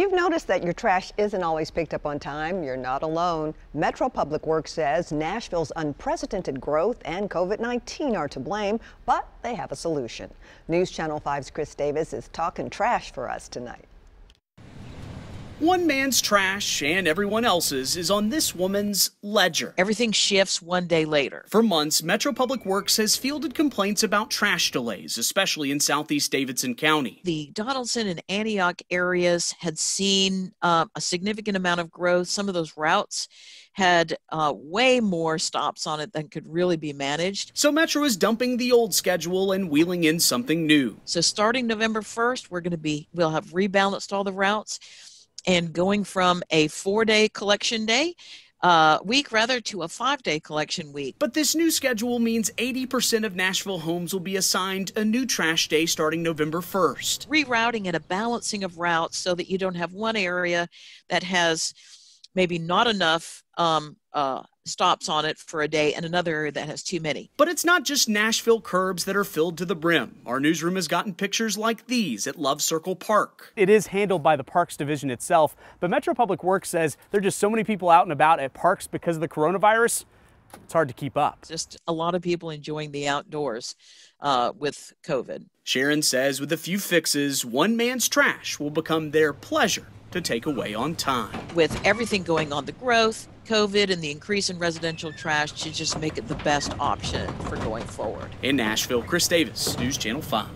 you've noticed that your trash isn't always picked up on time, you're not alone. Metro Public Works says Nashville's unprecedented growth and COVID-19 are to blame, but they have a solution. News Channel 5's Chris Davis is talking trash for us tonight. One man's trash and everyone else's is on this woman's ledger. Everything shifts one day later. For months, Metro Public Works has fielded complaints about trash delays, especially in southeast Davidson County. The Donaldson and Antioch areas had seen uh, a significant amount of growth. Some of those routes had uh, way more stops on it than could really be managed. So Metro is dumping the old schedule and wheeling in something new. So starting November 1st, we're going to be we'll have rebalanced all the routes and going from a four day collection day uh, week rather to a five day collection week. But this new schedule means 80% of Nashville homes will be assigned a new trash day starting November 1st. Rerouting and a balancing of routes so that you don't have one area that has maybe not enough um, uh, stops on it for a day and another area that has too many. But it's not just Nashville curbs that are filled to the brim. Our newsroom has gotten pictures like these at Love Circle Park. It is handled by the Parks Division itself, but Metro Public Works says there are just so many people out and about at parks because of the coronavirus. It's hard to keep up. Just a lot of people enjoying the outdoors uh, with COVID. Sharon says with a few fixes, one man's trash will become their pleasure to take away on time. With everything going on, the growth, COVID, and the increase in residential trash should just make it the best option for going forward. In Nashville, Chris Davis, News Channel 5.